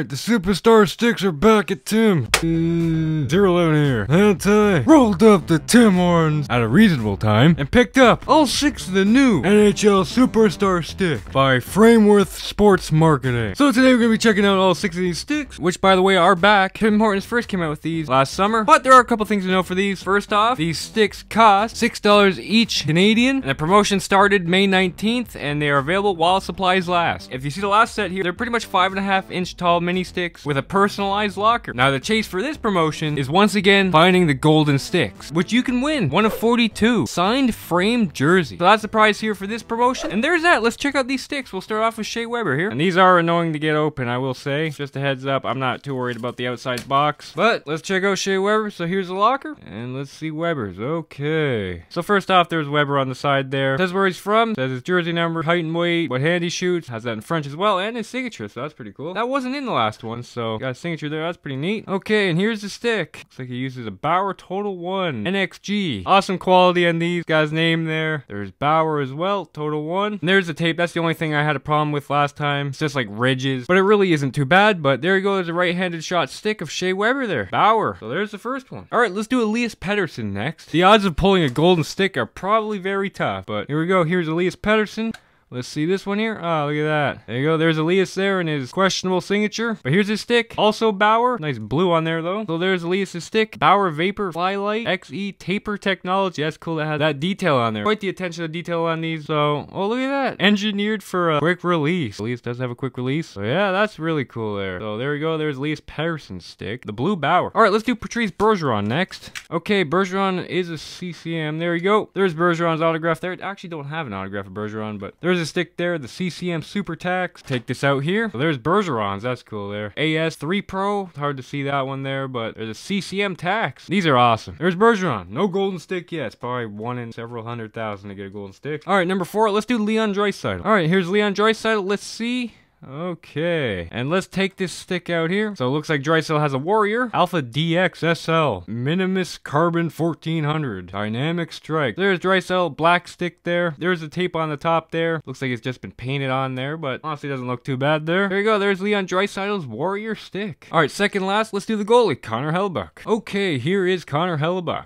Alright, the superstar sticks are back at Tim. Uh, here. That's I rolled up the Tim Horns at a reasonable time and picked up all six of the new NHL Superstar Stick by Frameworth Sports Marketing. So today we're going to be checking out all six of these sticks, which by the way are back. Tim Hortons first came out with these last summer, but there are a couple things to know for these. First off, these sticks cost $6 each Canadian, and the promotion started May 19th, and they are available while supplies last. If you see the last set here, they're pretty much five and a half inch tall mini sticks with a personalized locker. Now the chase for this promotion is once again finding the golden sticks, which you can win. One of 42 signed framed jersey. So that's the prize here for this promotion. And there's that. Let's check out these sticks. We'll start off with Shea Weber here. And these are annoying to get open, I will say. Just a heads up, I'm not too worried about the outside box. But let's check out Shea Weber. So here's the locker. And let's see Weber's. Okay. So first off, there's Weber on the side there. Says where he's from. Says his jersey number, height and weight, what hand he shoots. Has that in French as well. And his signature. So that's pretty cool. That wasn't in the last last one, so got a signature there. That's pretty neat. Okay, and here's the stick. Looks like he uses a Bauer Total 1 NXG. Awesome quality on these. Guy's name there. There's Bauer as well, Total 1. And there's the tape. That's the only thing I had a problem with last time. It's just like ridges, but it really isn't too bad. But there you go. There's a right-handed shot stick of Shea Weber there. Bauer. So there's the first one. All right, let's do Elias Pettersson next. The odds of pulling a golden stick are probably very tough, but here we go. Here's Elias Pettersson. Let's see this one here. Oh, look at that. There you go. There's Elias there and his questionable signature. But here's his stick. Also Bauer. Nice blue on there, though. So there's Elias's stick. Bauer Vapor Flylight XE Taper Technology. That's cool that has that detail on there. Quite the attention to detail on these. So, oh, look at that. Engineered for a quick release. Elias does have a quick release. So yeah, that's really cool there. So there we go. There's Elias Patterson's stick. The blue Bauer. All right, let's do Patrice Bergeron next. Okay, Bergeron is a CCM. There you go. There's Bergeron's autograph there. I actually don't have an autograph of Bergeron, but there's there's a stick there, the CCM Super Tax. Take this out here. There's Bergerons, that's cool there. AS3 Pro, hard to see that one there, but there's a CCM Tax. These are awesome. There's Bergeron, no golden stick yet. It's probably one in several hundred thousand to get a golden stick. All right, number four, let's do Leon Dreisaitl. All right, here's Leon Dreisaitl. Let's see. Okay, and let's take this stick out here. So it looks like Drycell has a Warrior, Alpha DX SL, Minimus Carbon 1400, Dynamic Strike. There's Drycell, black stick there. There's the tape on the top there. Looks like it's just been painted on there, but honestly doesn't look too bad there. There you go, there's Leon Drycell's Warrior stick. All right, second last, let's do the goalie, Connor Hellebuck. Okay, here is Connor Hellebuck.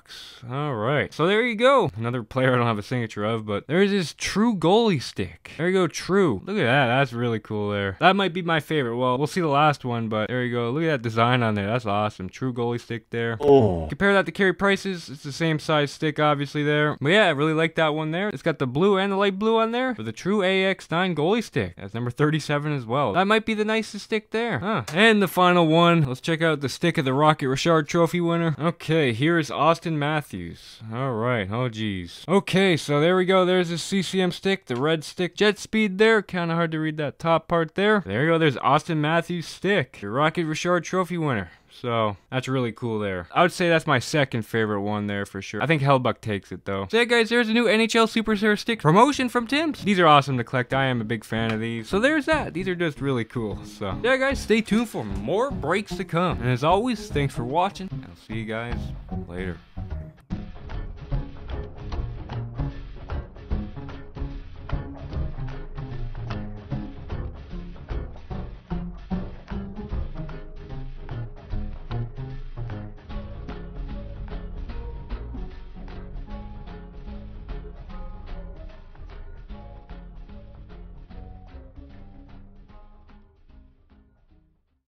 All right, so there you go. Another player I don't have a signature of, but there's his true goalie stick. There you go, true. Look at that, that's really cool there there. That might be my favorite. Well, we'll see the last one, but there you go. Look at that design on there. That's awesome. True goalie stick there. Oh. Compare that to carry prices. It's the same size stick, obviously, there. But yeah, I really like that one there. It's got the blue and the light blue on there for the true AX9 goalie stick. That's number 37 as well. That might be the nicest stick there. Huh. And the final one. Let's check out the stick of the Rocket Richard Trophy winner. Okay, here is Austin Matthews. All right. Oh, geez. Okay, so there we go. There's his CCM stick, the red stick. Jet speed there. Kind of hard to read that top part there. There you go. There's Austin Matthews stick, your Rocket Richard Trophy winner. So that's really cool there. I would say that's my second favorite one there for sure. I think Hellbuck takes it though. So yeah guys, there's a new NHL Superstar stick promotion from Tim's. These are awesome to collect. I am a big fan of these. So there's that. These are just really cool. So yeah guys, stay tuned for more breaks to come. And as always, thanks for watching. I'll see you guys later.